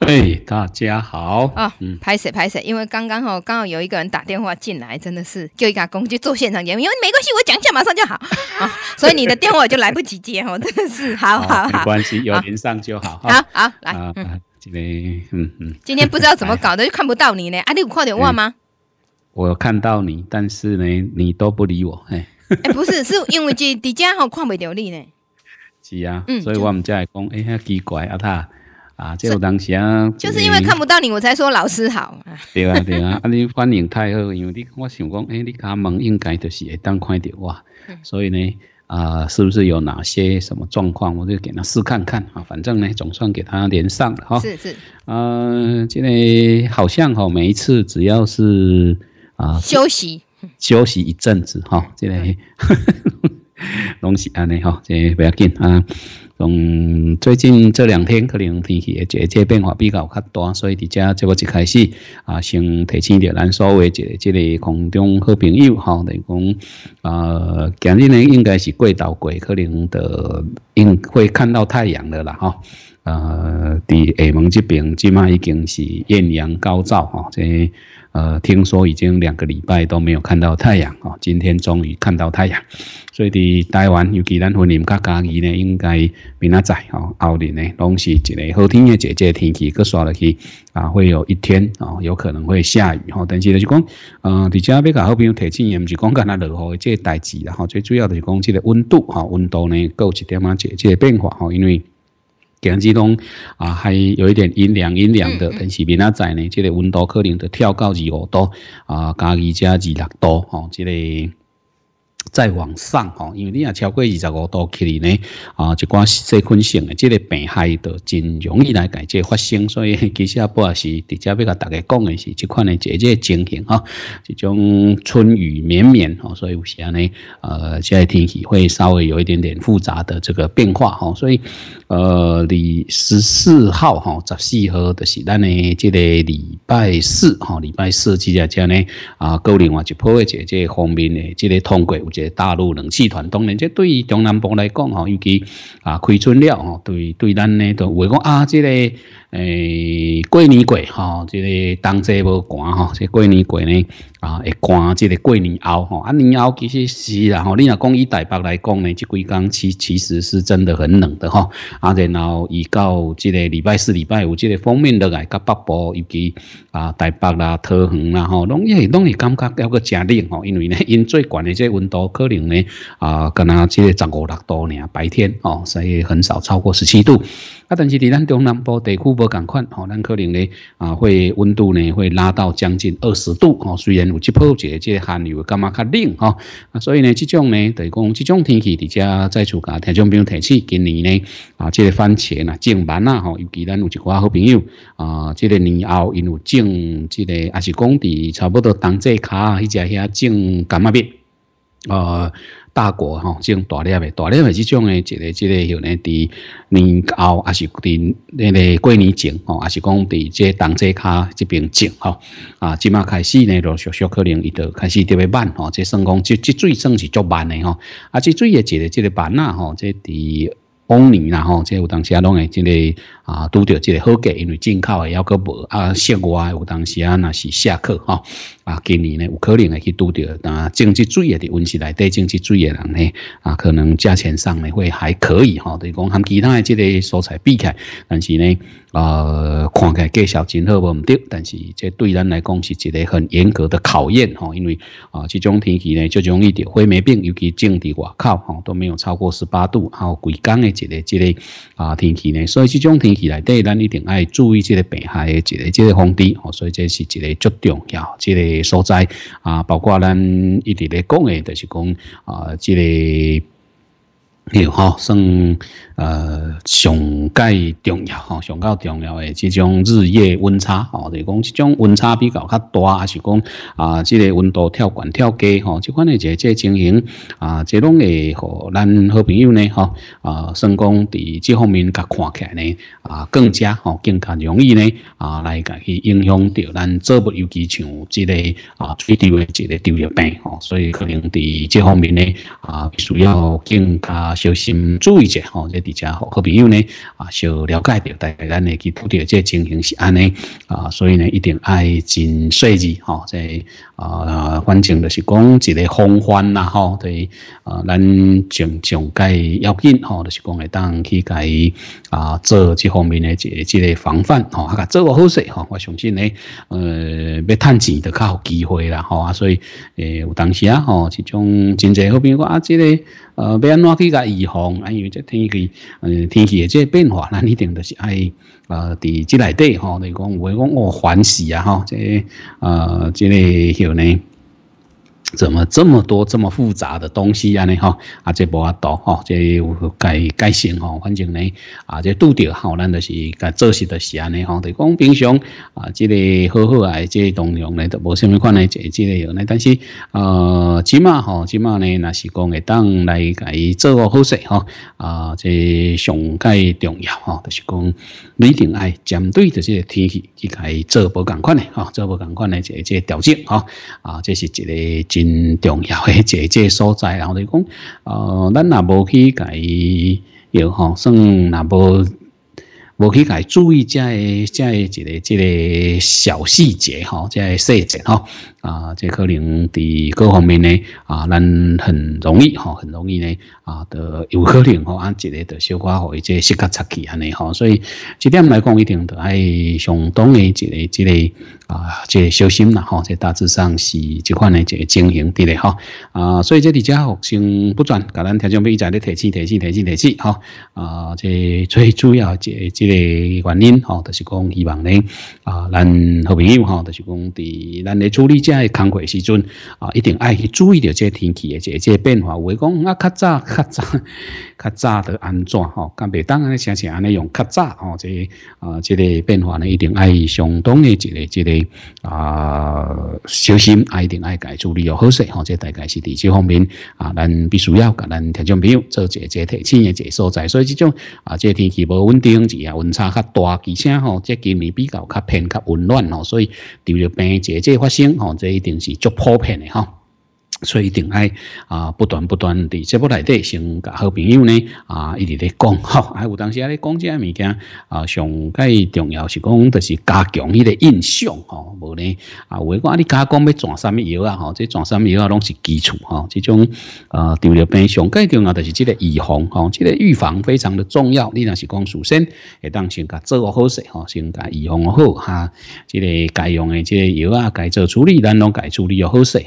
哎，大家好啊！嗯，拍谁拍谁？因为刚刚哦，刚好有一个人打电话进来，真的是就一架工具做现场节目，因为没关系，我讲讲马上就好，好，所以你的电话我就来不及接 哦，真的是，好好好，没关系，有连上就好。好，好来，嗯，今天，嗯嗯，今天不知道怎么搞的，就看不到你呢。啊，你有快点话吗？我看到你，但是呢，你都不理我，哎哎，不是，是因为这 底下哦，看不着你呢。是啊，嗯，所以我们在讲，哎，很奇怪啊他。啊，这当时啊，就是因为看不到你，我才说老师好。对啊，对啊，啊你反应太好，因为你想讲，哎，你卡门应该就是会当看点哇。所以呢，啊，是不是有哪些什么状况，我就给他试看看啊。反正呢，总算给他连上了哈。是是。呃，这个好像哈，每一次只要是啊，休息休息一阵子哈，现个东西安尼哈，这 不要紧啊。嗯，最近这两天可能天气也节节变化比较较所以伫遮即个一开始啊，先提醒着咱所有即即个空中好朋友，哈，等于讲，啊，今日呢应该是过道过，可能的应会看到太阳的啦，哈。呃，伫厦门这边，即马已经是艳阳高照哈。这呃，听说已经两个礼拜都没有看到太阳哦，今天终于看到太阳。所以伫台湾，尤其咱惠林甲嘉义呢，应该明仔载哦，后日呢，拢是一个好天的姐姐天气，去刷落去啊，会有一天啊，有可能会下雨哦。但是就是讲，呃，伫遮要甲好朋友提醒，也毋是讲干那落雨嘅这代志，啦哈，最主要就是讲，即个温度哈，温度呢，够一点啊，姐姐变化哦，因为。今之中啊，还有一点阴凉阴凉的，但是明仔载呢，即个温度可能得跳到二五度啊，加二加二六度吼，即个。再往上哈，因为你也超过二十五度起呢，啊，一寡细菌性诶，即个病害都真容易来改这发生，所以 其实不也是直接要甲大家讲诶是，即款呢，即节情形哈，即种春雨绵绵哈，所以有时呢，呃，即个天气会稍微有一点点复杂的这个变化哈，所以呃，你十四号哈，十四号的是咱诶即个礼拜四哈，礼拜四即下只呢，啊，够另外一坡嘅即节方面诶即个通过有节。大陆冷气团，当然，这对于中南部来讲，吼，尤其啊，开春了，吼，对对，咱呢，都话讲啊，这个诶，过年过，吼，这个冬季无寒，吼，这过年过呢。啊，会关即个桂林后吼，啊，年后其实是然后，你若讲以台北来讲呢，即几工其其实是真的很冷的吼。啊，然后伊到即个礼拜四、礼拜五，即个封面落来，甲北部以及啊台北啦、桃园啦，吼，拢会拢会感觉要个正冷吼。因为呢，因最悬的即温度可能呢啊，敢若即十五六度呢，白天哦，所以很少超过十七度。啊，但是伫咱中南部地区无共款吼，咱可能呢啊，会温度呢会拉到将近二十度哦，虽然。有即泡即个即寒流，感嘛较冷吼？啊，所以呢，即种呢，就是讲即种天气底下，在厝家，台中比如台西，今年呢，啊，即个番茄呐、种完呐，吼，尤其咱有一寡好朋友啊，即个年后因有种即个，也是讲伫差不多冬至卡，伊只遐种感冒病，啊。大国哈，这种大粒的，大粒的这种的，一个、一个，有呢，伫年后还是伫那个过年前，哦，还是讲伫这冬季卡这边种，哈，啊，即马开始呢，就小可能伊就开始特别慢，哈，即算讲，即即水算是较慢的，哈，啊，即水也一个、一个慢啊，哈，即伫。往年然吼，即有当时拢会即个啊，拄着即个好价，因为进口诶要搁无啊，室外有当时啊那是下课吼啊，今年呢有可能会去拄着啊，种植水诶的温室来，对种植水诶人呢啊，可能价钱上呢会还可以哈，是讲含其他诶即个蔬菜起来，但是呢啊，看起来介绍真好无唔对，但是即对咱来讲是一个很严格的考验吼，因为啊，这种天气呢就容易得灰霉病，尤其种地外口吼都没有超过十八度，还有规工诶。一个、一个啊，天气呢？所以这种天气内底，咱一定爱注意这个病害的一个、这个防治。哦，所以这是一个最重要、这个所在啊。包括咱一直咧讲的，就是讲啊，这个。有吼，算呃上介重要，吼，上较重要诶，即种日夜温差，哦就讲即种温差比较较大，还是讲啊，即个温度跳悬跳低，吼，即款诶即即情形，啊，即拢会嗬，咱好朋友呢，吼啊，算讲伫即方面，佢看起来呢，啊，更加，吼更加容易呢，啊，来讲去影响到咱，特别尤其像即个啊，水低温，即个昼夜病，吼，所以可能伫即方面呢，啊，需要更加。小心注意者吼，这底下好，好朋友呢啊，小了解着，大概咱会去拄着这情形是安尼啊，所以呢一定爱真细致吼，这啊，反正就是讲一个防范啦吼，对啊，咱尽尽该要紧吼，就是讲会当去该啊做这方面一这这个防范吼，啊，做好势吼，我相信呢，呃，要趁钱就较有机会啦吼啊，所以诶，有当时啊吼，这种真侪好朋友啊，这个呃，要安怎去解。防，行，因为即天气，誒天气嘅即变化，那一定就是啊，誒啲之內啲，嗬，嚟讲唔会講惡反時啊，嗬，即这之類呢。怎么这么多这么复杂的东西啊？呢哈，啊，这无阿多哈，这解解性哈，反正呢，啊，这肚底好，咱就是该做事的是安尼哈。就讲平常啊，这个好好啊，这东同呢，都无什么款呢，这这类有呢。但是呃，起码哈，起码呢，那是讲会当来该做个好事哈。啊，这上解重要哈，就是讲你一定爱针对的这个天气去该做不同款的哈，做不同款的这这调整哈。啊，这是一个。重要嘅姐姐所在然后就讲，哦，咱也无去改，又吼，算，也无无去改注意，这再一个，即个小细节，哈，再细节，吼，啊，即可能伫各方面呢，啊，咱很容易哈，很容易呢，啊，的有可能吼，按一个，就消化或者食噶杂起安尼吼，所以即点来讲一定都爱相当的一个一个啊，个、小心啦吼。即大致上是这款的个经营对的吼啊，所以即伫假学生不转，甲咱听众朋友在咧提醒提醒提醒提醒哈，啊，即最主要个、这个原因吼，就是讲希望呢，啊，咱好朋友吼，就是讲伫咱的处理下。在工课时阵啊，一定爱去注意着这天气诶，即这变化。有讲啊，较早、较早、较早的安怎吼？干别当安尼常常安尼用较早吼，即啊，即个变化呢，一定爱相当诶一个，一个啊小心，啊一定爱加注意哦。好势吼，即大概是伫气方面啊，咱必须要甲咱听众朋友做些这提醒诶，这所在。所以即种啊，即天气无稳定，即啊温差较大，而且吼，即今年比较较偏较温暖吼，所以拄着病者即发生吼。这一定是足普遍的哈。所以，一定爱啊，不断不断的节目里底，先甲好朋友呢啊，一直在讲还 有当时啊在讲这些物件啊，上介重要是讲，就是加强伊个印象吼，无呢啊，我讲你加讲要转什么药啊吼，这转什么药啊拢是基础吼，这种啊糖尿病上介重要就是这个预防吼，这个预防非常的重要，你那是讲首先，先当先甲做好势吼，先甲预防好哈，这个该用的这药啊该做处理，咱拢该处理好势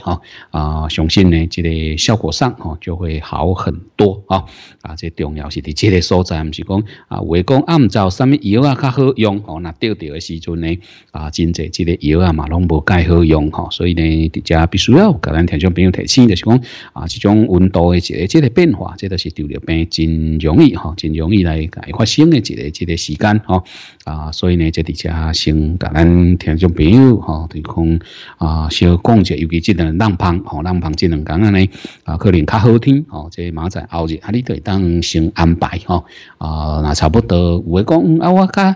啊上。信呢，即个效果上哦，就会好很多啊！啊，这重要是伫即个所在唔是讲啊，唯讲按照什么药啊较好用哦？那钓钓的时阵呢啊，真济即个药啊嘛拢无介好用哈，所以呢，大家必须要甲咱听众朋友提醒，就是讲啊，这种温度的一个即个变化，这都是钓钓病真容易哈，真容易来发生的一个一个时间哦啊，所以呢，这大家先甲咱听众朋友哈，提空啊，小讲者，尤其即个浪风哦，浪风。即两工安尼啊可能较好听哦。即马仔后日啊，你都会当先安排吼。啊，那差不多有诶讲啊，我讲，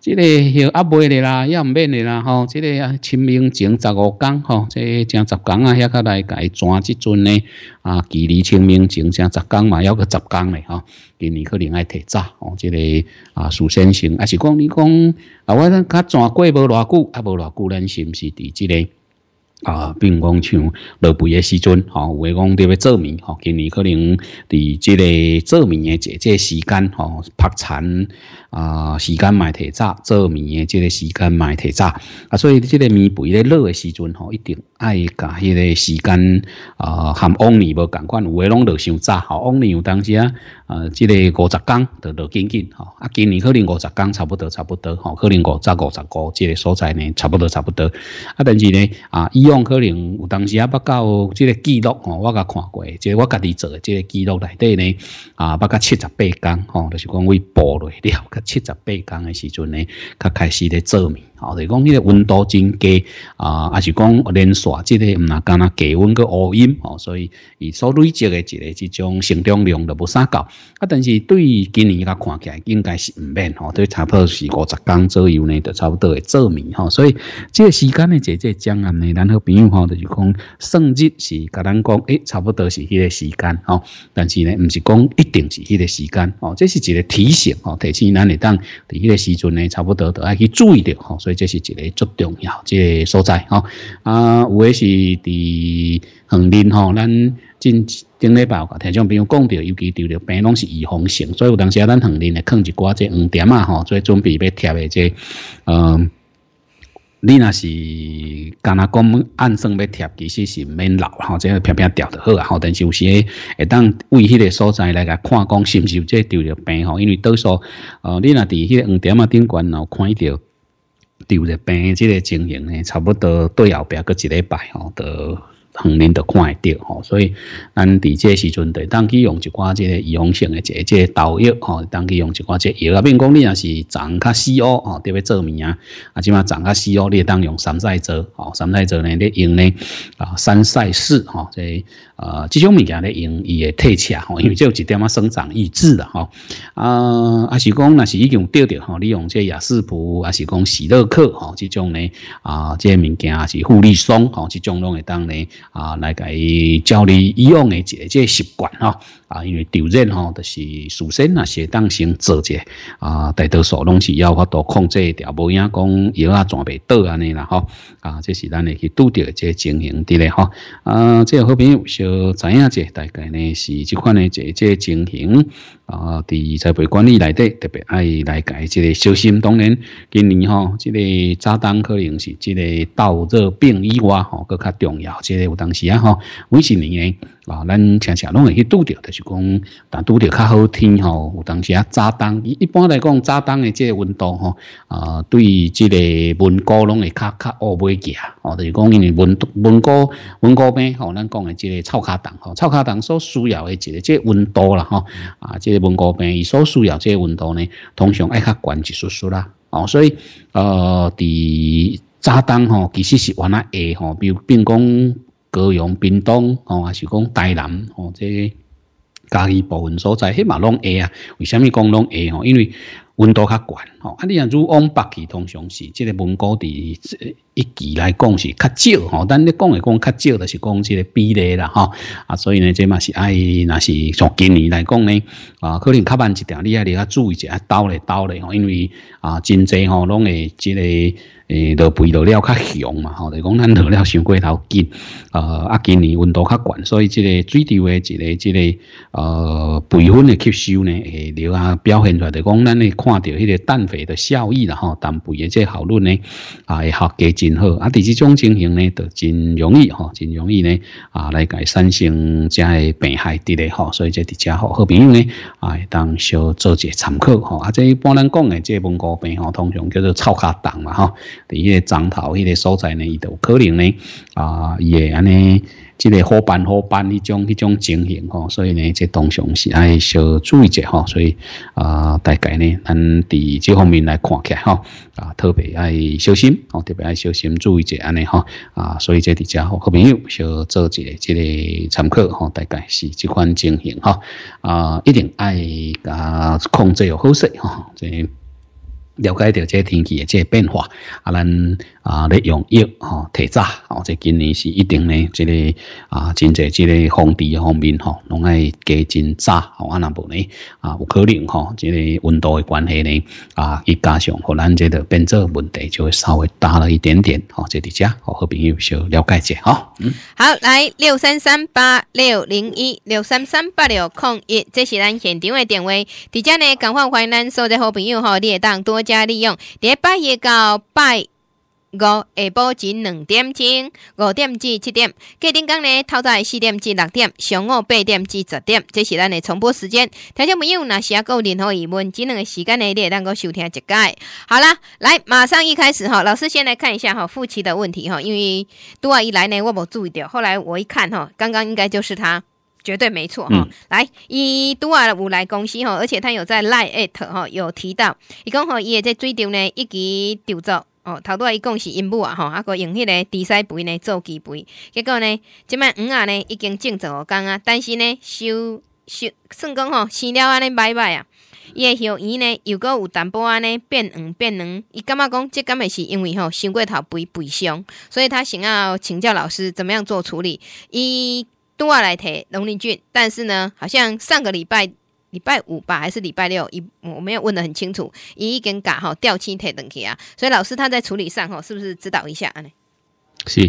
即个许压卖咧啦，也毋免咧啦吼。即个啊，清明前十五工吼，即个正十工啊，遐较来改转即阵呢。啊，距离清明前正十工嘛，要个十工咧哈。今年可能爱提早哦，即个啊，属先成。啊，是讲你讲啊，我讲较转过无偌久，啊无偌久，咱是毋是伫即个。啊，并讲像落肥诶时阵，吼，有诶讲伫咧做面，吼，今年可能伫即个做面诶，即个时间，吼，拍产。啊，时间买提早做面诶，即个时间买提早，啊，所以即个面肥咧热诶时阵吼，一定爱甲迄个时间啊，含往年无同款，有诶拢落伤早吼，往年有当时啊，呃，即个五十公都都紧紧吼，啊，今年可能五十公差不多，差不多吼，可能五十五十个即个所在呢，差不多，差不多，啊，但是呢，啊，以往可能有当时啊，不教即个记录吼，我甲看过，即我家己做即个记录内底呢，啊，不甲七十八公吼，就是讲为暴雷了。七十八工诶时阵呢，佮开始咧做米哦，就讲迄个温度真低啊，还是讲连续即个唔啦，干啦低温个乌阴哦，所以伊所累积的一个即种成长量就无啥够，啊。但是对于今年佮看起来，应该是唔变哦，对差不多是五十工左右呢，就差不多会做米哦。所以即个时间呢，姐姐将啊，闽咱和平吼、方就讲，算日是甲咱讲诶，差不多是迄个时间哦。但是呢，唔是讲一定是迄个时间哦，这是一个提醒哦，提醒咱。你当在迄个时阵呢，差不多都爱去注意着吼，所以这是一个最重要即个所在吼。啊，有诶是伫横林吼，咱进顶礼拜甲听众朋友讲着，尤其着着病拢是预防性，所以有当时啊，咱横林呢，控一寡即黄点啊吼，做准备，要贴诶即，嗯。你那是，干若讲暗算要贴，其实是免留吼，即个平平掉就好啊。吼，但是有时会当为迄个所在来个看，讲是毋是有这丢着病吼？因为多数，呃，你那伫迄个黄点啊，顶关哦，看到丢着病，即个情形呢，差不多对后边个一礼拜吼都。恒年的看一吊吼，所以咱伫这时阵，会当去用一寡这个易性的这这导药吼，当去用一挂这药啊，如讲你若是长较细奥吼，特别做物啊，啊起码长较细奥，你当用三晒折吼，三晒折呢咧用呢啊，三晒四吼这。呃，这种物件咧用伊诶特性吼，因为有一点啊生长抑制啦吼。啊，啊是讲那是已经掉着吼，利用这雅士普，啊是讲喜乐克吼，这种呢啊，这物件啊是护理霜吼，这种拢会当呢啊来给教你往诶这个习惯啊。啊，因为丢人吼，就是首先啊，先当先做者啊，大多数拢是要发多控制诶。点，无影讲药啊，全袂倒安尼啦吼。啊，这是咱咧去拄着这情形伫咧吼。啊，即好朋友小知影者，大概呢是即款个这这情形。啊！伫栽培管理内底，特别爱来解即个小心。当然，今年吼即个早冬可能是即个倒热病以外，吼，搁较重要。即个有当时啊，吼，每一年诶啊，咱常常拢会去拄着，就是讲，但拄着较好天吼。有当时啊，杂单一般来讲，早冬诶即个温度吼，啊，对即个文果拢会较较恶袂夹，哦，就是讲因为温温果文果边，吼，咱讲诶即个臭卡糖，吼，臭卡糖所需要诶一个即温度啦，吼，啊，即。文古病，伊所需要这个温度呢，通常爱较悬一丝丝啦。哦，所以呃，伫早冬吼，其实是往那下吼，比如变讲高阳、平东吼，还是讲台南吼，这家己部分所在，迄嘛拢下啊。为虾米讲拢下吼？因为温度较悬。吼，啊，你若如往北去，通常是这个文古伫。一季来讲是较少吼，但你讲来讲较少的是讲这个比例啦哈啊，所以呢，这嘛是爱，那是从今年来讲呢啊，可能较慢一点，你也得较注意一下，倒嘞倒嘞吼，因为啊，真济吼拢会这个诶，落肥落了较凶嘛吼，就讲咱落了伤过头紧，呃啊，今年温度较悬，所以这个水低诶，这个这个呃，肥分的吸收呢，啊，表现出来，就讲咱咧看到迄个氮肥的效益啦吼，氮肥诶，即效率呢，会较积极。啊，第几种情形呢？就真容易吼，真容易呢啊，来改产生这类病害的嘞吼，所以这伫遮好。好朋友呢，啊，当小做个参考吼。啊，这一般咱讲的这蒙古病吼，通常叫做臭脚病嘛伫第一，长头迄个所在呢，伊都有可能呢啊，也安尼。即个伙伴伙伴迄种迄种情形吼，所以呢，这东常是爱小注意者吼，所以啊，大概呢，咱伫这方面来看起吼，啊，特别爱小心，哦，特别爱小心注意者安尼吼，啊，所以这伫遮好朋友小做一个即个参考吼，大概是即款情形哈，啊，一定爱甲控制好势吼，即。了解到这天气的这变化，啊，咱啊咧用药吼提早，哦，这今年是一定呢，这个啊，真侪这个防治方面吼，拢爱加真早，吼，啊那无呢，啊，有可能吼，这个温度的关系呢，啊，一加上河咱这个变质问题，就会稍微大了一点点，哦，这底下哦，好朋友小了解者，哦。嗯。好，来六三三八六零一六三三八六空一，这是咱现场的电话。底下呢，赶快欢迎咱所在好朋友，吼，列会当多。家利用，礼拜一到拜五下午至两点钟，五点至七点；隔天讲呢，透在四点至六点，上午八点至十点，这是咱的重播时间。听众朋友，是些有任何疑问？这两个时间呢，你也当够收听一解。好啦，来马上一开始哈，老师先来看一下哈，夫妻的问题哈，因为拄啊一来呢，我无注意到，后来我一看哈，刚刚应该就是他。绝对没错哈，来伊拄啊有来公司吼，而且他有在 line at 吼有提到，伊讲吼伊也在水塘呢，一直丢走。哦，头拄啊，伊讲是因母啊吼，阿个用迄个猪屎肥呢做基肥，结果呢，即摆鱼啊呢已经种咗五工啊，但是呢，收收算讲吼生了安尼歹歹啊，伊的后缘呢又个有淡薄安尼变黄变黄，伊感觉讲这敢会是因为吼收过头肥肥伤，所以他想要请教老师怎么样做处理，伊。都要来提龙林俊，但是呢，好像上个礼拜礼拜五吧，还是礼拜六？一我没有问的很清楚，一跟嘎哈掉漆、提等去啊。所以老师他在处理上哈，是不是指导一下呢？是，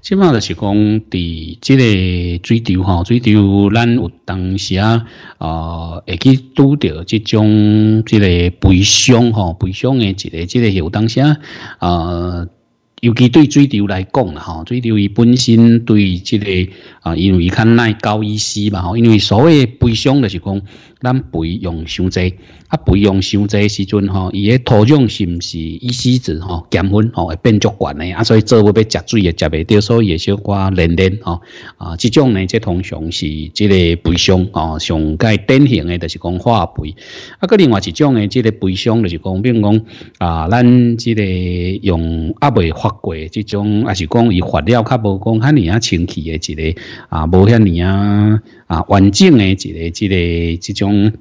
即就是讲伫即个水流吼，水流咱有当时啊，会去拄着这种这个背伤吼，背伤诶，一个、即个有当时啊，尤其对水流来讲啦哈，水流伊本身对这个。啊，因为较耐高一素嘛吼，因为所谓肥伤就是讲咱肥用伤侪，啊，肥用伤侪时阵吼，伊个土壤是毋是一素子吼减分吼会变足悬的啊，所以做要食水也食袂着，所以也小寡零零吼啊，即种呢即通常是即个肥伤吼上界典型的就是讲化肥，啊，个另外一种呢即个肥伤就是讲，比如讲啊，咱即个用阿未发过即种啊是讲伊发料较无讲尼啊清气的一个。啊，无像你啊，啊，完整诶，一个一个即种。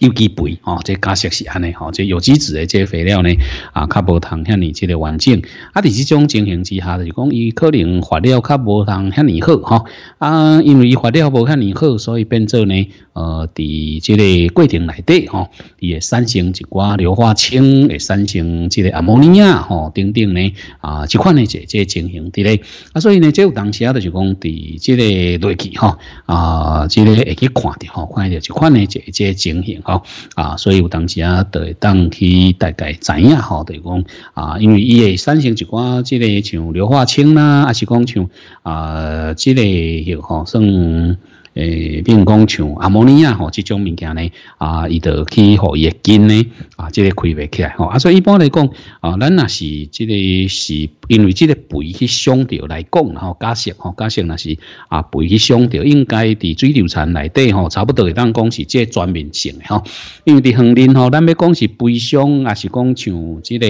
有机肥哦，这加食是安尼吼，这有机质的这肥料呢啊，较无通遐尼，这个环境啊，伫这种情形之下，就讲伊可能肥料较无通遐尼好哈 啊，因为伊肥料无遐尼好，所以变做呢呃，伫这个过程内底吼，伊、伫生成一寡硫化氢的生成，这个阿莫尼亚吼，顶等呢啊，即款的这这情形伫咧啊，所以呢，即有当时啊，就讲伫这个内去吼啊，这个会去看到吼，看到即款的这这情形。好啊，所以有当时啊，就会当去大概知影吼，就于讲啊，因为伊会产生一寡即个像硫化氢啦，啊，是讲像啊即个又好算。诶，比如讲像阿摩尼亚吼，这种物件呢，啊，伊就去学也紧呢，啊，这个开袂起来吼，啊，所以一般来讲，啊，咱那是这个是，因为这个肥去伤着来讲，然后假设吼，假设那是啊，肥去伤着，应该伫水流层内底吼，差不多会当讲是即个全面性吼，因为伫横定吼，咱要讲是背伤，也是讲像即个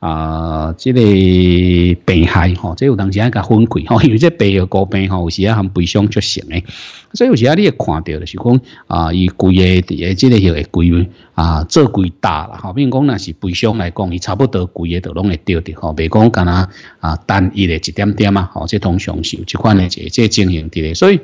啊，即个病害吼，即有当时一甲分开吼，因为即病药膏病吼，有时啊含背伤出现诶。所以有啊，你也看到的是讲啊，伊贵的诶，即个许会贵啊，做贵大啦，吼，并讲那是贵相来讲，伊差不多贵的都拢会掉的吼，袂讲干那啊单一的一点点啊，吼，即常是有即款的即即情形伫咧，所以。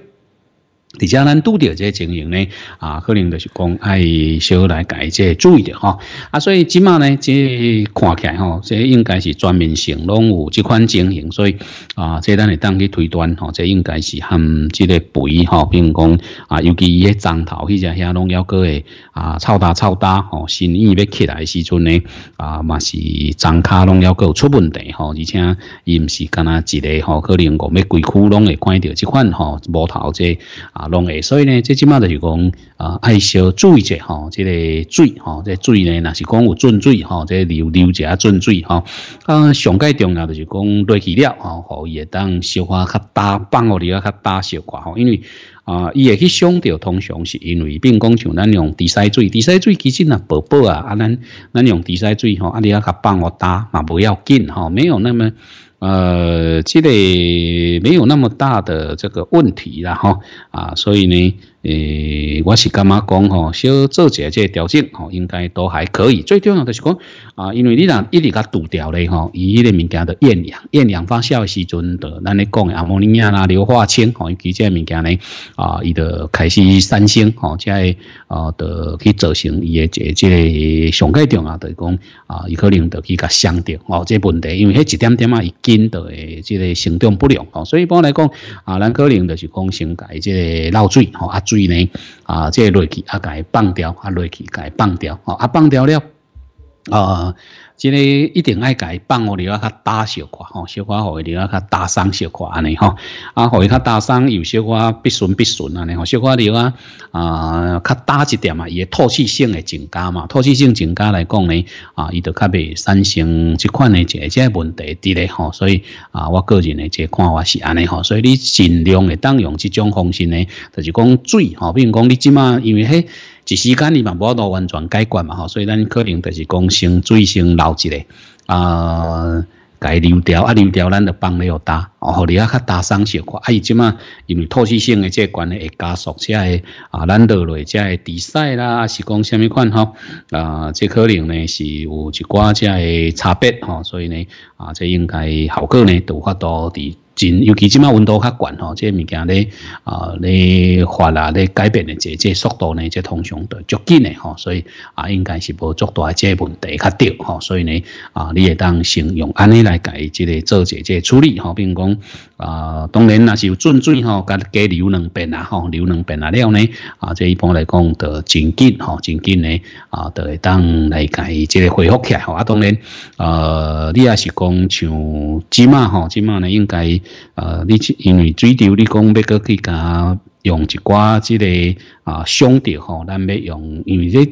而且咱拄着这情形呢，啊，可能就是讲爱小来改这注意点哈。啊，所以即卖呢，即看起来吼，即应该是全面性拢有即款情形，所以啊，即咱会当去推断吼，即应该是含即个肥吼，并讲啊，尤其伊个长头迄只遐拢要过诶啊，臭大臭大吼，新意要起来时阵呢，啊，嘛是长骹拢要过出问题吼，而且伊毋是干那一个吼，可能讲要几窟拢会看到即款吼无头即啊。拢会，所以呢，即即码就是讲啊，爱少注意者吼，这个水吼，即、这水呢，那是讲有准水吼，即、这流流者啊，准水吼。啊，上个重要就是讲多起料吼，好也当消化较大，放我你啊，较大消化吼。因为啊，伊会去相对通常是因为，并讲像咱用地势水，地势水其实啊，宝宝啊，啊，咱咱用地势水吼，啊，你啊，较放我打嘛，不要紧吼，没有那么。呃，积累没有那么大的这个问题，然后啊，所以呢。诶，我是干嘛讲吼？小作者这条件吼，应该都还可以。最重要就是讲啊，因为你若一直甲堵掉咧吼，伊迄个物件的厌氧厌氧发酵时阵，的，咱咧讲阿毛尼亚啦硫化氢吼，有这只物件咧啊，伊就开始上升吼，即个啊，就去造成伊的这个上盖顶啊，就讲啊，伊可能就去甲伤掉吼。这问题，因为迄一点点啊，伊紧的这个行动不良吼，所以一般来讲啊，咱可能就是讲先改这个漏水吼啊。所以呢，啊，这瑞气啊改放掉，啊瑞气改放掉，哦，啊放掉了，啊。即个一定爱改，放互哋话较大小块吼，小块互伊哋话较大散小块安尼吼，啊，互伊较大散有小块必顺必顺安尼吼，小块料啊啊，较大一点嘛，也透气性会增加嘛，透气性增加来讲呢，啊，伊就较未产生即款呢一个即个问题，伫咧吼，所以啊，我个人呢，即个看法是安尼吼，所以你尽量会当用即种方式呢，就是讲水吼，比如讲你即卖因为嘿。一时间你嘛无多完全解决嘛吼，所以咱可能就是讲先最先留一个啊，改留掉啊，留掉咱就帮你去打，哦，你啊较打上血管，哎，即嘛因为透气性的即关会加速起来啊，咱落来即个底塞啦，是讲虾米款吼啊，即可能呢是有一寡即个差别吼，所以呢啊，即应该效果呢都或多或少。真，尤其即卖温度较悬，嗬，这物件咧，啊，咧发啦，咧改变呢，即即速度呢，即通常都足紧嘅，吼，所以啊，应该是无足大，即问题较吊，吼，所以呢，啊，你亦当先用安尼嚟改，即个做一啲处理，吼，比如讲。啊，当然，那是有进水吼，甲加流两变啊，吼，流两变啊了呢？啊，即一般来讲，就真紧吼，真紧呢，啊，就会当甲伊即个回复起来吼。啊，当然，呃，你也是讲像即麻吼，即麻呢应该，呃，你因为水流你讲要搁去甲用一寡即个啊，相对吼，咱要用，因为这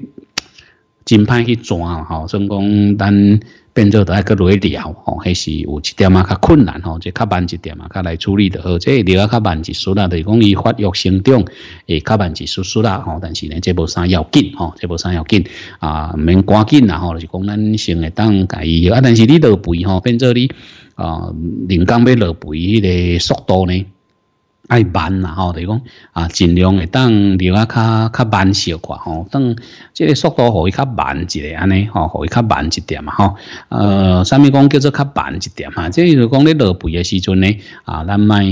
真歹去转吼，所以讲咱。变做都要去调理吼，还是有一点啊较困难吼，即较慢一点啊，较来处理好。即你啊较慢一丝虽然就是讲伊发育成长，会较慢一丝丝啦吼，但是呢，即无啥要紧吼，即无啥要紧啊，毋免赶紧啦吼，就是讲咱先会当家己啊，但是你落肥吼，变做你啊，人工要落肥迄个速度呢？爱慢啦吼，著是讲啊，尽量会当练啊，较较慢小寡吼，等即个速度可以较慢一点安尼吼，可以较慢一点嘛吼。呃，啥物讲叫做较慢一点啊，即就是讲咧落肥诶时阵咧啊，咱卖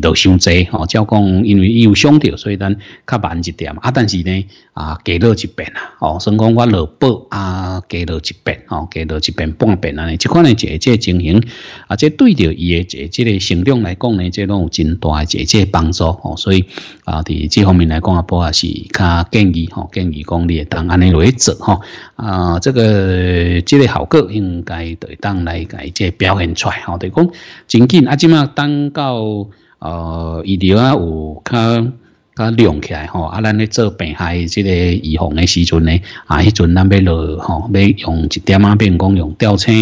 落伤济吼，照讲因为伊有伤着，所以咱较慢一点啊。但是呢啊，加落一遍啦，哦，所以讲我落薄啊，加落一遍哦，加落一遍半边安尼，即款个即个情形啊，即对着伊个即个成长来讲呢，即拢有真大个即。个。帮助哦，所以啊，伫这方面来讲啊，波也是较建议吼，建议讲你当安尼来做吼，啊，这个即个效果应该对当来解表现出来吼，就讲真紧啊，即马等到呃医疗啊有较。甲利起来吼，啊，咱咧做病害即个预防的时阵呢，啊，迄阵咱要落吼，要用一点啊，比如讲用吊车，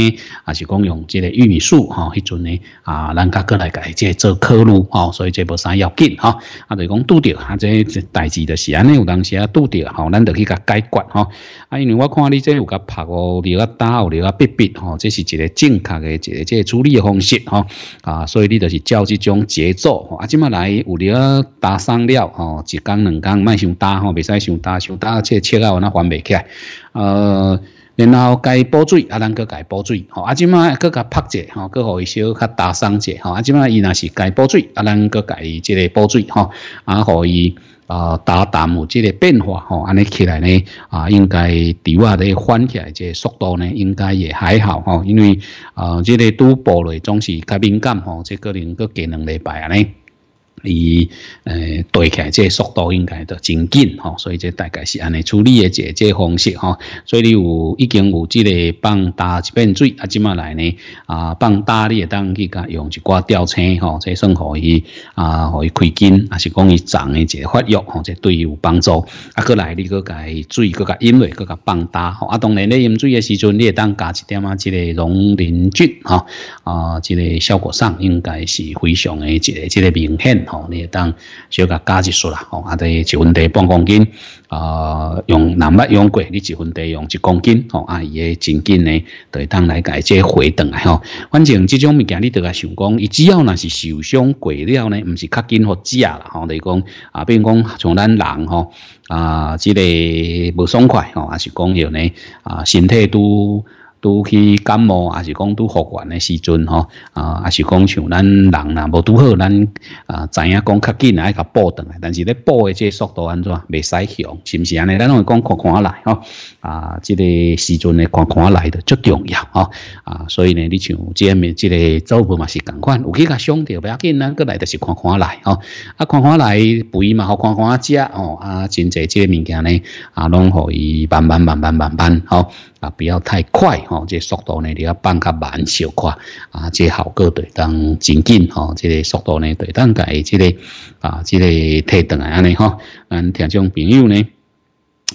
啊，是讲用即个玉米素吼，迄阵呢，啊，咱甲过来伊即个做记录吼，所以即无啥要紧吼，啊，就是讲拄着，啊，即代志就是安尼，有当时啊拄着，吼，咱就去甲解决吼，啊，因为我看你即有甲拍哦，有佮打哦，有佮逼逼吼，这是一个正确的一个即处理方式吼，啊，所以你就是照即种节奏，啊，即马来有咧打伤吼。哦，一工两工，卖想大吼，未使想大，想大即切啊，我那还袂起来。呃，然后该补水啊，咱搁该补水吼。啊，即马搁甲拍者吼，搁互伊小较打伤者吼。啊，即马伊那是该补水啊，咱个该即个补水吼，啊，互伊啊打淡有即个变化吼，安尼起来呢啊，应该底外咧翻起来即速度呢，应该也还好吼。因为呃，即个拄部咧，总是较敏感吼，即个人搁隔两礼拜安尼。伊诶，起来，即速度应该都真紧吼，所以即大概是安尼处理嘅这这方式吼。所以你有已经有即个放大一片水啊，即满来呢？啊，放大你会当去甲用一挂吊车吼，即算可以啊，可以开紧，也是讲伊长一个发育吼，即对伊有帮助。啊，过来你甲伊水佮甲因为佮甲放大吼，啊，当然咧饮水诶时阵你也当加一点啊，即个溶磷菌吼啊，即个效果上应该是非常一个即个明显。你当小甲加一束啦，哦，啊，啲一分地半公斤，啊，用南北用过，你一分地用一公斤，哦，啊，伊嘅真紧咧，对当来讲系即回转来吼。反正这种物件你都甲想讲，伊只要若是受伤过了呢，唔是较紧互食啦，哦，就系讲，啊，比如讲像咱人，哦，啊，即个无爽快，哦，还是讲要呢，啊，身体都。都去感冒，还是讲都复原的时阵吼啊，还是讲像咱人啦，无拄好咱啊，知影讲较紧来甲报补来，但是咧补的这速度安怎未使强，是不是安尼？咱拢是讲看看来吼啊，这个时阵咧看看来的最重要吼啊，所以呢，你像前面这个走路嘛是同款，有去下伤着不要紧，咱过来就是看看来吼啊，看看来肥嘛，好看看啊，食哦啊，真济这个物件呢啊，拢可以慢慢慢慢慢慢好。啊，不要太快哈，这速度呢，你要放较慢小快啊，这效果对当增进哈，这速度呢对当改这个啊，这个提来安呢哈，咱听众朋友呢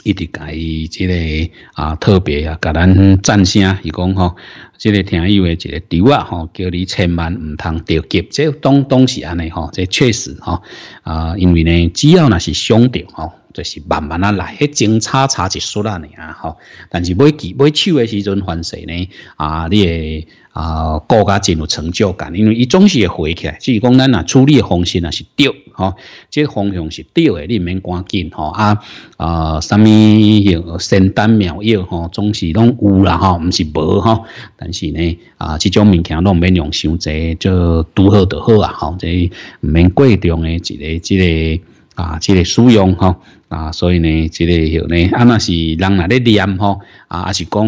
一直改这个啊，特别啊，甲咱赞声，伊讲吼，这个听友的这个调啊，吼，叫你千万唔通着急，这东东西安尼吼，这确实吼，啊，因为呢，只要那是想着吼，就是慢慢啊来，迄种差差一输啦你啊吼。但是买记买手的时阵，凡是呢啊，你会啊，更加真有成就感，因为伊总是会回起来。只讲咱啊，处理的方式若是对，吼，即方向是对诶，你免赶紧吼啊啊，啥物神丹妙药吼，总是拢有啦吼，唔是无吼，但是呢啊，即种物件拢免用伤济，做拄好就好啊，吼，即毋免过重诶，一个即个啊，即个使用哈。啊，所以呢，即个吼呢，啊那是人来咧念吼，啊，还是讲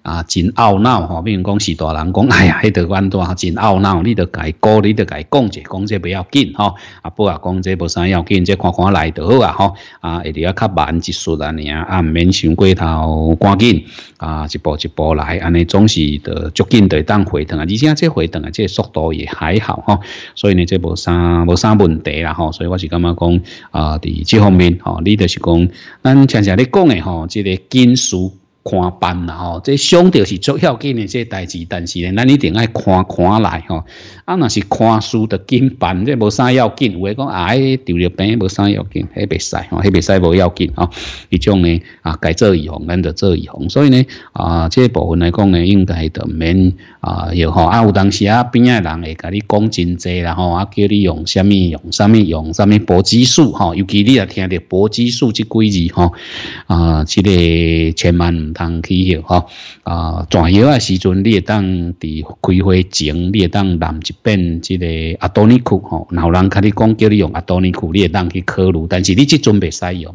啊，真懊恼吼，比如讲是大人讲，哎呀，迄条弯多，真懊恼，你得改过，你得改讲者，讲者不要紧吼，啊，不啊，讲者无啥要紧，即看看来就好啊吼，啊，会得较慢一速啊，你啊，啊，唔免想过头赶紧，啊，一步一步来，安尼总是得逐渐得当回腾啊，而且这回腾啊，这速度也还好哈，所以呢，这无啥无啥问题啦吼，所以我是感觉讲啊，伫这方面吼，你得。就是讲，俺常常咧讲诶，吼，即个金属。看办啦吼，这相对是足要紧的这代志，但是呢，咱一定爱看看来吼。啊，那是看书的紧办，这无啥要紧。话讲啊，迄糖尿病无啥要紧，嘿袂使吼，嘿袂使无要紧吼。迄种呢啊该做预防，咱就做预防。所以呢啊，这部分来讲呢，应该都免啊有吼。啊，有当时啊，边仔人会甲你讲真济啦吼，啊叫你用啥物用啥物用啥物搏击术吼，尤其你也听到搏击术这几字吼啊，这个千万。通起去吼，啊，转药啊时阵，你会当伫开花前，你会当南一边即个阿多尼库吼，然后人甲你讲叫你用阿多尼库，你会当去考虑，但是你即阵未使用，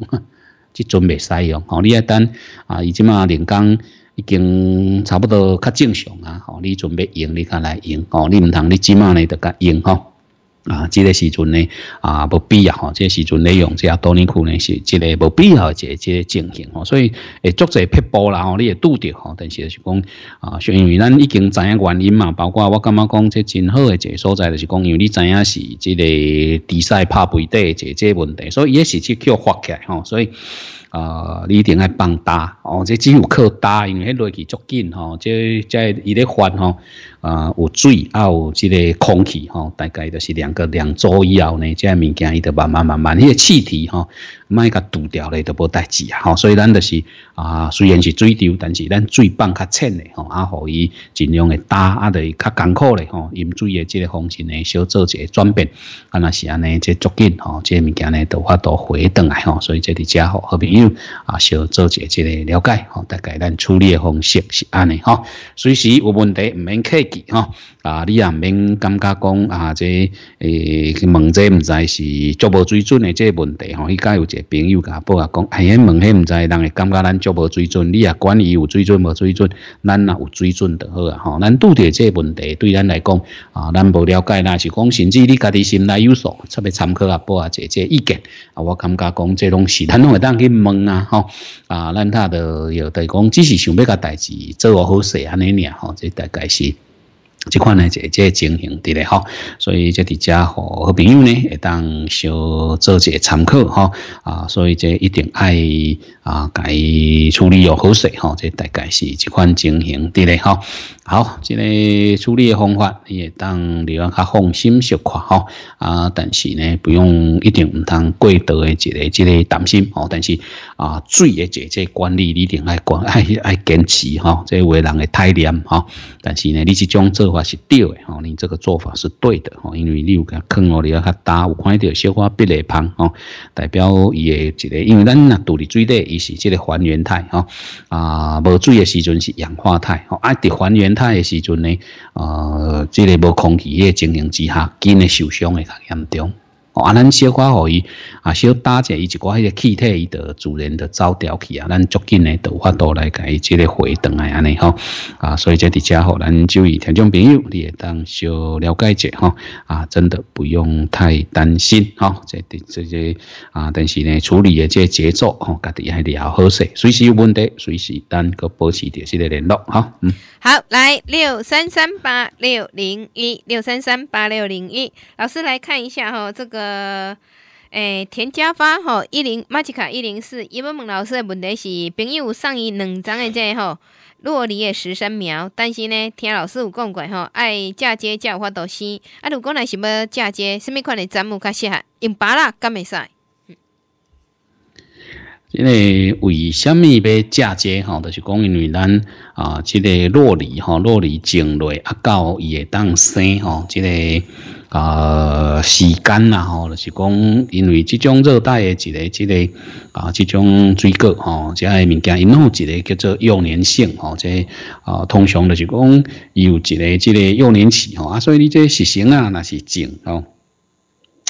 即阵未使用，吼，你啊等啊，伊即嘛连工。已经差不多较正常啊，吼，你准备用，你再来用，吼，你唔通你即嘛呢得甲用吼。啊，这个时阵呢，啊，无必要吼。这个时阵内容，这多年可呢，是一个无必要，这这进行吼。所以，诶，作者批驳啦吼，你也拄着吼。但是是讲啊，因为咱已经知影原因嘛，包括我感觉讲这真好诶，个所在就是讲，因为你知影是这个比赛怕背对这个问题，所以也是去叫发起来吼。所以，啊，你一定要放大哦，这只有靠大，因为落去足紧吼，这在伊咧换吼。啊，有水，啊有这个空气，哈，大概就是两个两周以后呢，这物件伊就慢慢慢慢，那个气体，哈。卖甲堵掉咧，都无代志啊！吼，所以咱就是啊，虽然是水涨，但是咱水放较浅嘞，吼，啊，互伊尽量诶打，啊，着伊较艰苦咧，吼，饮水诶，即个方式呢，小做一些转变，啊，那是安尼，即足紧，吼，即物件呢，都发都回得来，吼，所以即里家伙，好朋友啊，小做一些即个了解，吼，大概咱处理诶方式是安尼，吼，随时有问题，毋免客气，吼，啊，你也毋免感觉讲啊，即诶问这毋知是足无水准诶，即问题，吼，伊介有者。朋友甲报啊，讲闲迄问，迄毋知，人会感觉咱足无水准。你啊，管伊有水准无水准，咱若有水准就好啊。吼，咱拄着这问题，对咱来讲啊，咱无了解，那是讲甚至你家己心内有所，特别参考阿报啊姐姐意见啊。我感觉讲这拢是咱拢会当去问啊，吼啊，咱他都要在讲，只是想要甲代志做我好势安尼尔，吼，这大概是。这款呢，是这情形的嘞哈，所以这伫家伙和朋友呢，会当小做些参考哈啊，所以这一定爱啊，该处理要好势哈，这大概是一款情形的嘞哈。好，这个处理的方法也当你要较放心小看哈啊，但是呢，不用一定唔通过度的这个这个担心哦，但是啊，水的这个管理你一定爱管爱爱坚持哈，这为人嘅体念哈，但是呢，你是将这法是对诶，吼，你这个做法是对的，吼，因为你有甲坑哦，你有较打，有看到小花变来胖，吼，代表伊个一个，因为咱呐独立水底，伊是即个还原态，吼，啊，无水诶时阵是氧化态，吼，爱伫还原态诶时阵呢，啊，即个无空气诶情形之下，根诶受伤会较严重。啊，咱小可互伊啊，小打者伊一寡迄个气体伊的自然的走掉去啊，咱足紧的都法度来甲伊即个回档来安尼吼啊，所以这伫遮吼，咱就以听众朋友你也当小了解者吼啊，真的不用太担心哈，这这这啊，但是呢处理的这节奏吼，家己还了好势，随时有问题随时单个保持着这个联络哈。嗯，好，来六三三八六零一六三三八六零一，老师来看一下哈，这个。呃，诶，田家发吼，一零马吉卡一零四，要问孟老师的问题是：朋友送伊两张的这吼，洛梨的十三苗，但是呢？听老师有讲过吼，爱嫁接有法度生。啊，如果若想要嫁接，什物款的砧木较适合？用巴拉敢未使？因为为虾米要嫁接？吼，就是讲因为咱啊，即个洛梨吼，洛梨种类啊，伊会当生吼，即个。啊，时间啦吼，就是讲，因为这种热带的一个一个啊，这种水果吼，这些物件，因有一个叫做幼年性吼，这啊，通常就是讲有一个这个幼年期吼，啊，所以你这食生啊，那是症哦。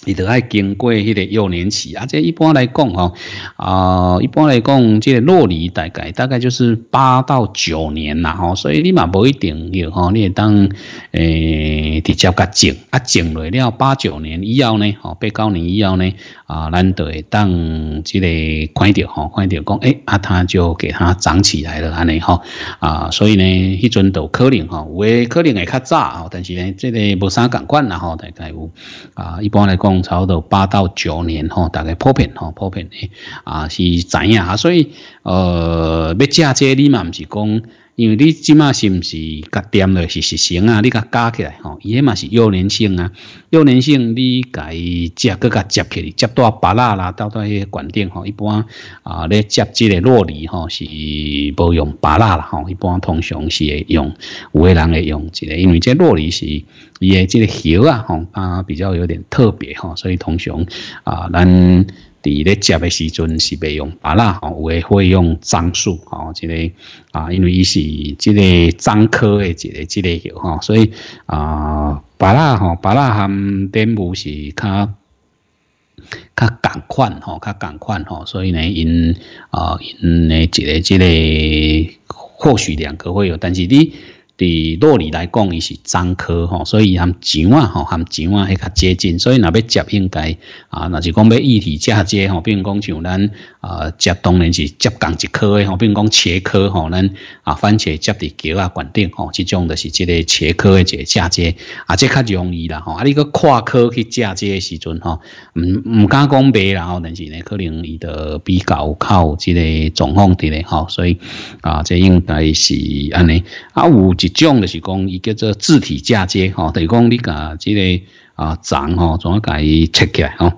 伊得爱经过迄个幼年期啊，这一般来讲吼，啊，一般来讲，即、这落泥大概大概就是八到九年啦，吼，所以你嘛无一定要吼，你会当诶直接甲种，啊，种落了八九年以后呢，吼，八九年以后呢，啊，咱都会当即个看着吼，看着讲，诶，啊，他就给他长起来了安尼吼，啊，所以呢，迄阵就可能吼，有诶可能会较早吼，但是呢，即个无啥共管啦，吼，大概有，啊，一般来讲。唐朝的八到九年吼，大概普遍吼，普遍的啊是怎样啊？所以呃，要嫁接你嘛，不是讲。因为你即码是不是甲掂了是实型啊，你甲加起来吼，伊嘛是幼年性啊，幼年性你甲伊接个甲接起来，接到巴拉啦，到到个管电吼，一般啊咧接即个糯米吼是无用巴拉啦吼，一般通常是会用有黑人会用，个，因为这糯米是伊的这个叶啊，吼啊比较有点特别吼，所以通常啊咱。伫咧食诶时阵是袂用白拉吼，有诶会用樟树吼，即个啊，因为伊是即个樟科诶一个即个许吼，所以啊，白拉吼白拉含碘母是较较赶快吼，较赶快吼，所以呢因啊因诶一个即个或许两个会有，但是你。伫道理来讲，伊是樟科吼，所以含樟啊吼，含樟啊，迄较接近，所以若要接应该啊，若是讲要异体嫁接吼，比如讲像咱啊接当然是接同一科的吼，比如讲茄科吼，咱啊番茄接伫茄啊管顶吼，即种就是即个茄科的一个嫁接啊，这较容易啦吼，啊你个跨科去嫁接的时阵吼，唔唔敢讲袂，啦吼，但是呢，可能伊的比较靠即个状况伫咧吼，所以啊这应该是安尼啊，有一。种就是讲伊叫做自体嫁接吼，就是讲你甲即个啊，枝吼怎伊切起来吼？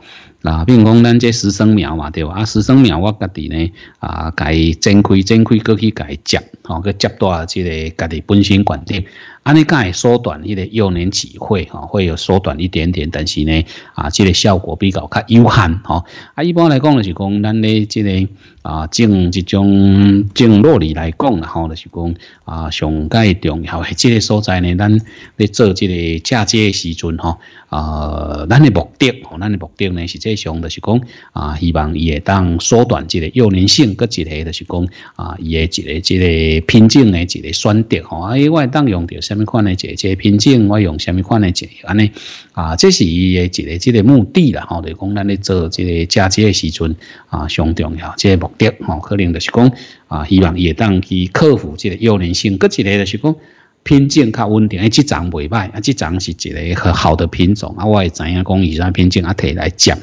啊，比如讲咱这实生苗嘛对吧？啊，实生苗我家己呢啊，伊剪开剪开过去伊接吼，个接到即个家己本身管定。安尼敢会缩短迄个幼年期会吼，会有缩短一点点，但是呢，啊，即个效果比较较有限吼。啊，一般来讲就是讲咱咧即个啊，种即种种落里来讲啦吼，就是讲啊，上介重要的即个所在呢，咱咧做即个嫁接时阵吼，啊，咱的目的，吼，咱的目的呢实际上就是讲啊，希望也当缩短即个幼年性，搁一个就是讲啊，伊也一个即个品种的一个选择吼，啊，我为当用着。啥物款的节节品种，我用啥物款的节安尼啊？这是伊的一个、即个目的啦。吼，就讲咱咧做这个嫁接的时阵啊，上重要。这个目的吼，可能就是讲啊，希望也当去克服这个幼年性，搁一个的是讲品种较稳定。诶，即站袂歹，啊，即站是一个很好的品种啊。我会知影讲？以啥品种啊，摕来讲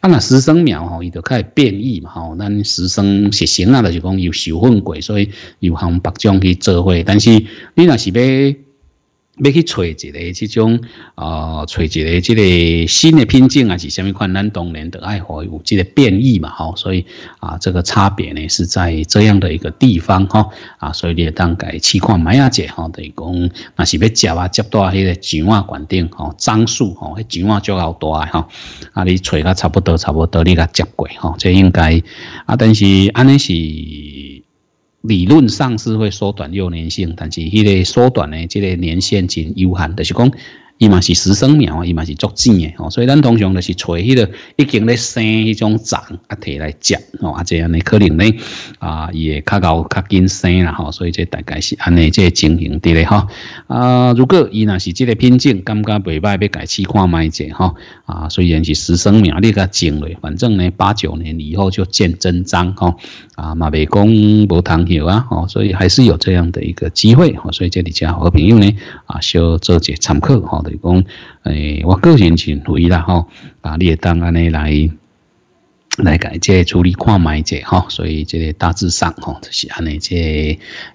啊。那实生苗吼，伊就较会变异嘛。吼，咱实生实行啊，就是讲有授粉贵，所以又通白种去做花。但是你若是要？要去找一个这种呃，找一个这个新的品种啊，是什么款？咱当然的爱好有这个变异嘛？吼，所以啊，这个差别呢是在这样的一个地方哈啊，所以你当该试看买下者吼，等于讲那是要接啊接多迄个姜啊管顶吼樟树吼，迄姜啊足够大，啊哈，啊你找个差不多差不多，你个接轨哈，这应该啊，但是安尼是。理论上是会缩短幼年性，但是迄个缩短呢，这个年限仅有限，就是讲。伊嘛是实生苗啊，伊嘛是作种诶，吼，所以咱通常就是找迄个已经咧生迄种长啊摕来接吼，啊这样咧可能咧啊也较 𠰻 较紧生啦吼，所以这大概是安尼这情形伫咧吼，啊，如果伊若是即个品种，感觉袂歹，要改试看卖者吼，啊，虽然是实生苗你甲种咧，反正咧八九年以后就见真章吼啊嘛未讲无通油啊吼，所以还是有这样的一个机会吼，所以这里加和朋友咧啊小做节参考吼。就讲，诶，我个人认为啦吼，把你的档案呢来来解即处理看买者吼，所以这个大致上吼，就是安尼这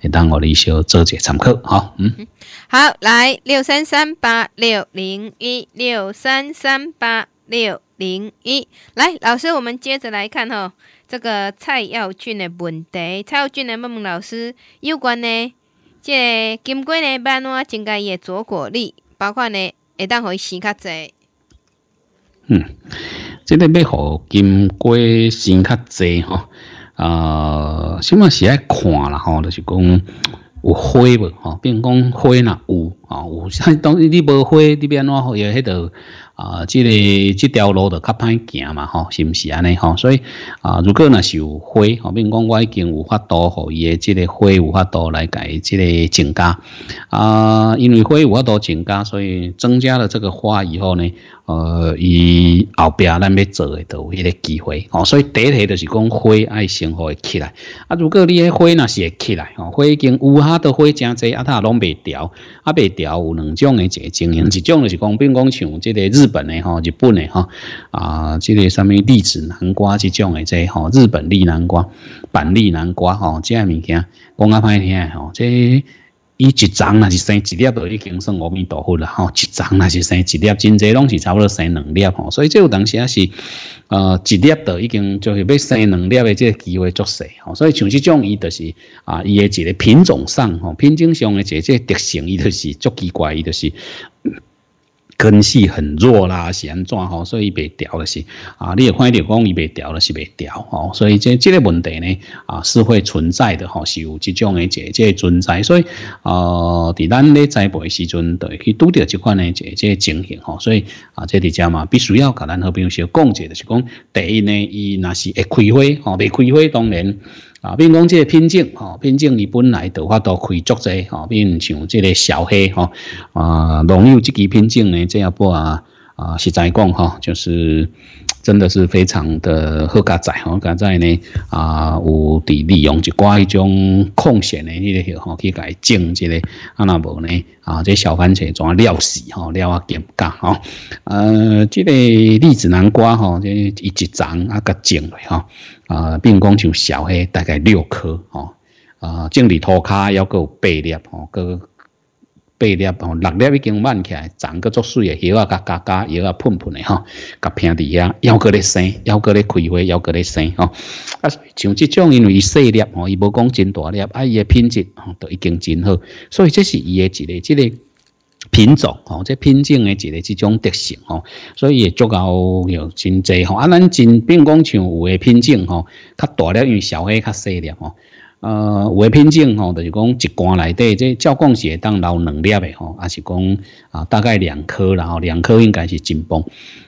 即，当我的一些做些参考哈。嗯，好，来六三三八六零一六三三八六零一，来老师，我们接着来看吼，这个蔡耀俊的问题。蔡耀俊的问问老师，有关呢，即金龟呢，白花增加叶左果粒。包括呢，会当互伊生较侪。嗯，即个要互金龟生较侪吼，啊，什么是爱看啦吼，就是讲有花无吼，变讲花啦有啊，有，但 是你无花，你变喏去下迄头。啊，这个这条路的较歹行嘛，吼，是不是安尼吼？所以啊，如果那是有灰，后面讲我已经有法多吼，伊的这个灰有法多来改这个增加啊，因为灰有法多增加，所以增加了这个花以后呢。呃，伊后壁咱要做的都一个机会哦，所以第一就是讲花爱生活起来。啊，如果你的花那是会起来哦，花经有哈的花，真侪啊，它拢未调啊未调有两种的个经营，一种就是讲，比如讲像这个日本的吼，日本的吼，啊，这个什么栗子南瓜这种的这吼，日本栗南瓜、板栗南瓜吼，这个物件，讲较歹听哦，这。伊一丛那是生一粒的已经算阿弥陀佛了吼，一丛那是生一粒，真侪拢是差不多生两粒吼，所以这有当时也是呃一粒的已经就是要生两粒的这个机会足小吼，所以像这种伊就是啊伊的一个品种上吼品种上的这这特性伊就是足奇怪，伊就是。根系很弱啦，是安怎吼？所以被掉就是啊，你也看到讲伊被掉就是被掉吼。所以这这个问题呢啊是会存在的吼，是有这种的这这存在。所以呃，在咱咧栽培时阵，对去拄到这款呢这这情形吼。所以啊，这伫遮嘛，必须要甲咱好朋友少讲一下，就是讲第一呢，伊那是会开花吼，未开花当然。啊，比如讲这个品种，吼品种，你本来的话都可以开足在，吼，比如像这个小黑，吼啊，农业这己品种呢，这样不啊啊是在讲，哈，就是。真的是非常的好，噶在好噶在呢啊，有地利用一寡一种空闲的迄个吼去来种一个，啊那无呢啊，这小番茄怎尿死吼，尿啊尴尬吼，呃，这个栗子南瓜吼，这一一长啊个种来哈，啊，并公就小黑大概六颗哈，啊，种里土卡要个背裂吼个。八粒吼，六粒已经慢起来，长个足水的，叶啊加加加，叶啊喷碰的吼，甲平地遐，要搁咧生，要搁咧开花，要搁咧生吼。啊，像这种因为细粒吼，伊无讲真大粒，啊，伊个品质吼都已经真好，所以这是伊个一个，一个品种吼，这品种的一个这种特性吼，所以也足够有真济吼。啊，咱真并讲像有个品种吼，较大粒，因为小个较细粒吼。呃，胃品种吼，就是讲一罐内底，这照讲是会当留两粒的吼，还是讲啊，大概两颗，然后两颗应该是真崩。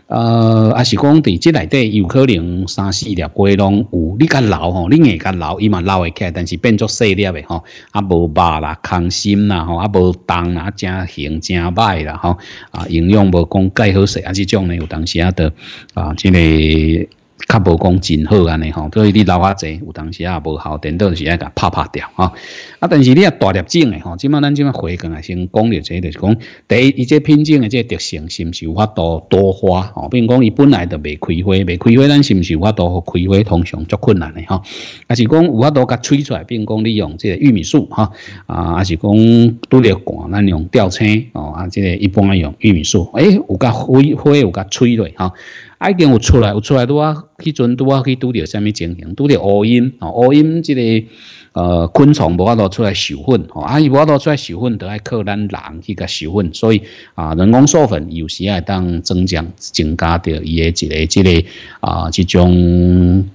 呃，啊是讲伫这内底有可能三四粒鸡拢有，你较老吼，你硬较老，伊嘛老会起，但是变作细粒的吼，啊，无肉啦，空心啦，吼，啊，无重啦，真形真歹啦，吼，啊，营养无讲介好食，啊，即种呢有当时啊的啊即个。较无讲真好安尼吼，所以你留阿侪有当时也无好，电脑是爱甲拍拍掉吼。啊，但是你若大粒种诶吼，即麦咱即麦回刚啊先讲了，这就是讲第一，伊这品种诶这特性是毋是有法多多花吼？比如讲伊本来都未开花，未开花，咱是毋是有法多开花通常足困难诶吼？啊是讲有法多甲吹出来，并讲你用这玉米树哈啊，啊是讲拄着寒咱用吊车哦啊，这个一般用玉米树，诶，有甲花花有甲吹的吼。已经有出来，有出来拄啊，迄阵拄啊，去拄着虾米情形，拄着乌蝇哦，乌蝇即个呃昆虫，无法度出来授粉，啊伊无法度出来授粉，都爱靠咱人去甲授粉，所以啊人工授粉有时啊当增加增加着伊个一个即个啊即种，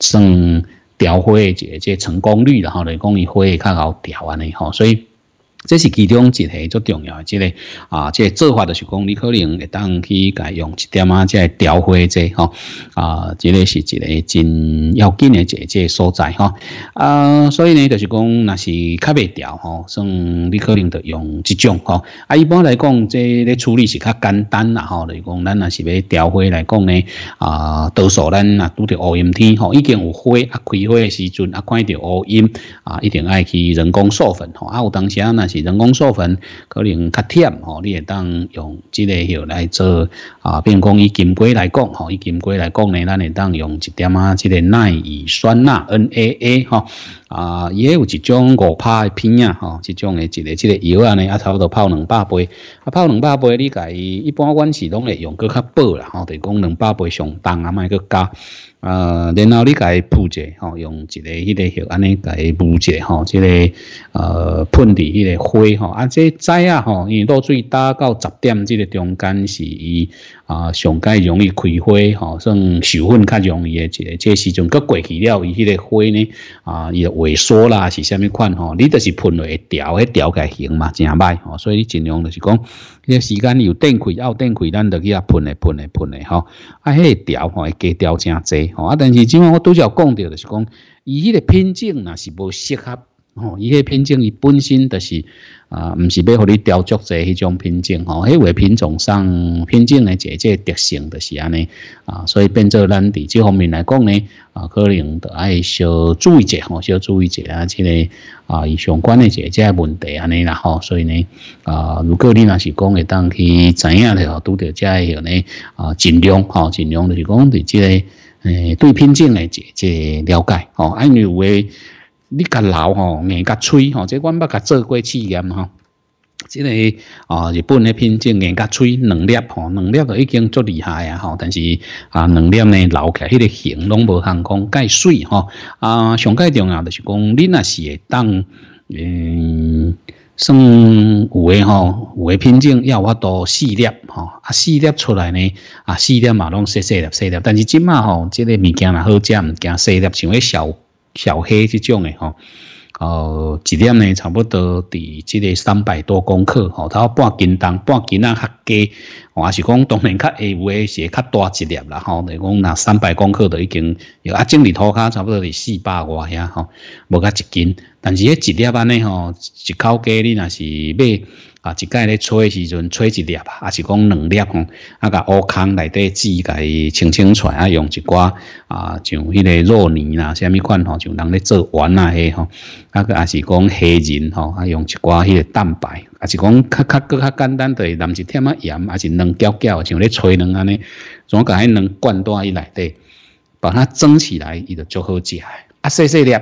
算调花诶一个即成功率然后来讲伊花会较好调安尼吼，所以。这是其中一个最重要的，这个啊，这个、做法就是讲，你可能会当去改用一点啊，即调花者吼啊，这个是一个真要紧的即个这所在吼啊，所以呢，就是讲那是较未调吼，算你可能得用这种吼啊，一般来讲，这个处理是较简单啦吼，就是讲咱那是要调花来讲呢啊，多数咱啊拄着乌阴天吼，已经有花啊开花的时阵啊，看到乌阴啊，一定爱去人工授粉吼啊，有当时啊那。是人工授粉，可能较甜哦，你也当用这个药来做啊。比如讲以金龟来讲，吼，以金龟来讲呢，咱也当用一点啊，这个奈乙酸钠 （NAA） 哈。啊，也有一种五拍的片啊，吼，这种的一个、一个油啊呢，啊，差不多泡两百杯，啊，泡两百杯，你家一般阮是拢会用，搁较薄啦，吼，就讲两百杯上重啊，莫搁加，呃，然后你家铺者，吼，用一个、迄个血安尼家捂者，吼，即个呃喷伫迄个花，吼，啊，这在啊，吼，因为落水打到十点，这个中间是。伊啊，上界容易开花，吼，算授粉较容易诶，个。这时阵佮过去了，伊迄个花呢，啊，伊也萎缩啦，是啥物款吼？你就是喷落会调，迄调会行嘛，正歹吼，所以尽量就是讲，迄、个时间有定开有顶开，咱就去啊喷来喷来喷来吼，啊，迄个条吼，加调真济吼，啊，但是即满我拄少讲着就是讲，伊迄个品种若是无适合。哦，伊迄品种伊本身就是啊，唔是要互你雕琢者迄种品种吼，迄位品种上品种诶，这个特性就是安尼啊，所以变作咱伫这方面来讲呢啊，可能要爱小注意者吼，小注意者啊即个啊，伊相关诶一个问题安尼啦吼，所以呢啊，如果你若是讲会当去知影咧吼，拄着这个呢啊，尽量吼，尽量就是讲伫即个诶对品种来解这了解吼，哦，因为为。你甲老吼，硬甲吹吼，即阮捌甲做过试验吼，即个哦日本的品种硬甲吹两粒吼，两粒就已经足厉害啊吼，但是啊两粒呢老起来迄个形拢无通讲介水吼，啊上介重要就是讲你那是会当嗯算有诶吼，有诶品种要法度四粒吼，啊四粒出来呢啊四粒嘛拢细细粒，细粒，但是即卖吼，即个物件若好食，毋惊细粒像迄小。小黑这种的吼，呃，一粒呢差不多伫即个三百多公克，吼，它半斤重，半斤啊较低，加，也是讲当然较 A 五 A 会较大一粒啦，吼，你讲那三百公克都已经，啊，净里土骹差不多伫四百外遐吼，无较一斤，但是迄一粒安尼吼，一口鸡你若是买。啊，一盖咧炊诶时阵炊一粒啊，啊是讲两粒吼，啊个乌坑内底煮个清清出啊，用一寡啊像迄个糯米啦，啥物款吼，像人咧做丸啊嘿吼，啊个啊是讲虾仁吼，啊用一寡迄个蛋白，啊是讲较较搁较简单，对，淋一添仔盐，啊是两搅搅，像咧炊两安尼，总个安尼两罐袋以内底，把它蒸起来，伊就足好食。啊，细细粒。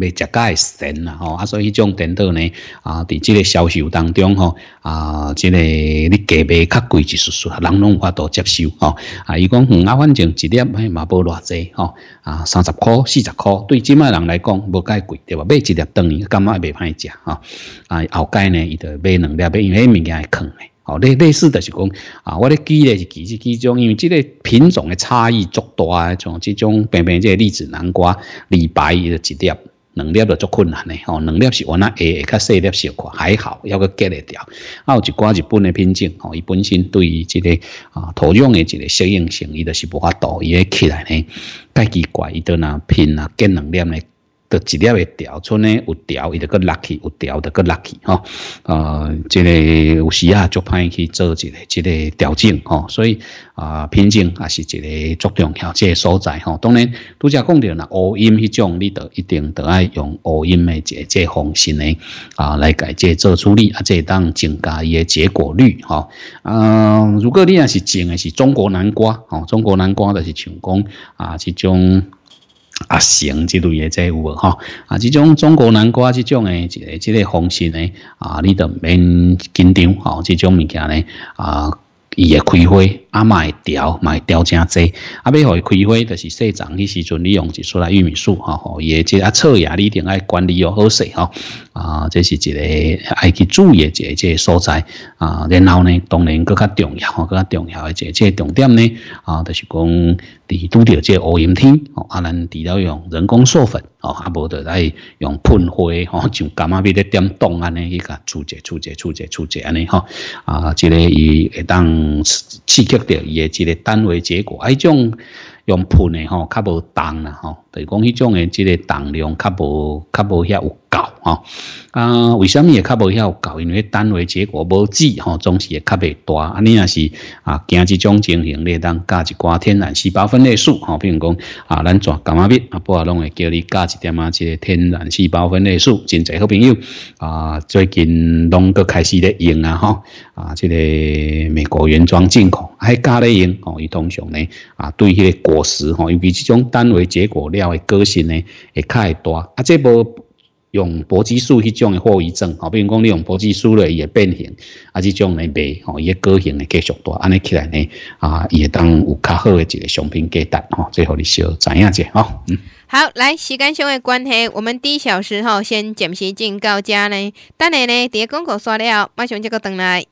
食价格神啦吼啊，所以迄种甜度呢啊，伫即个销售当中吼啊，这个你价卖较贵就是说，人拢有法度接受吼啊。伊讲嗯啊，反正一粒也嘛不偌济吼啊，三十块、四十块，对即卖人来讲无介贵对吧？买一粒当然感觉也袂歹食吼，啊。后介呢，伊就买两粒，因为物件会坑嘞。哦，类类似的是讲啊，我咧记咧是其实其中，因为即个品种的差异足大啊，像即种平平即个栗子南瓜、李白伊的一粒。两粒就足困难嘞，吼，两粒是我那下较细粒小块，还好，要个隔得掉。啊，有一寡日本的品种，吼，伊本身对于这个啊土壤的一个适应性，伊都是无法度，伊会起来呢。带几怪伊都那偏啊，更两粒嘞。的一粒会调剩呢，有调伊就更落去，有调著更落去吼。啊、呃，即个有时啊，就派去做即个即个调整吼。所以啊，品种也是一个作用，要即个所在吼。当然，拄只讲到啦，乌阴迄种，你著一定都爱用诶一的这这方式呢啊，来解即做处理，啊，这当增加伊的结果率哈。嗯，如果你若是种的是中国南瓜，哦，中国南瓜就是像讲啊，即种。啊，行，这类也即有哈，啊，这种中国南瓜这种的，一个这个方式呢，啊，你都免紧张吼，这种物件呢，啊。伊会开花，阿买苗买苗真多，阿要互伊开花，就是细种。迄时阵你用一出来玉米树吼，也即啊草芽你一定要管理哦，好势吼。啊，这是一个爱去注意的这个所在啊。然后呢，当然更加重要，更加重要的这个重点呢，啊，就是讲伫拄到这乌阴天，啊，咱除了用人工授粉。哦，啊，无着来用喷灰，吼，就干嘛？比咧点冻安尼去个触者、触者、触者、触者安尼，吼，啊，即个伊会当刺激着，伊诶，即个单位结果，迄种用喷的吼，较无重啦，吼。對讲迄种诶，即个重量，较无较无咁有吼、啊！啊，為什麼也无咁有够？因为单位结果无止，吼，总是会较咁大。你也是啊，惊即种情形咧，当加一寡天然细胞分裂素，哈，比如讲啊，咱抓感冒病，阿啊，拢会叫你加一点啊，即个天然细胞分裂素，真侪好朋友。啊，最近都开始咧用啊，哈，啊，即个美国原装进口，係加咧用，哦，通常咧，啊，迄个果实哦，尤其即种单位结果量。也会个性呢，会较会大。啊！这波用搏击术迄种的后遗症，吼，比如讲你用搏击术伊也变形啊，这种呢，袂吼，也个性会继续多，安尼起来呢啊，也当有较好一个商品给值，吼，最好你小知影者吼。嗯，好，来，时间上的关系，我们一小时后先暂时进到家呢，等下呢，在公告刷了后，马上再搁等来。